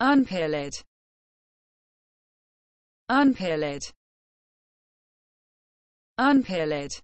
unpeeled, unpeeled, unpeeled.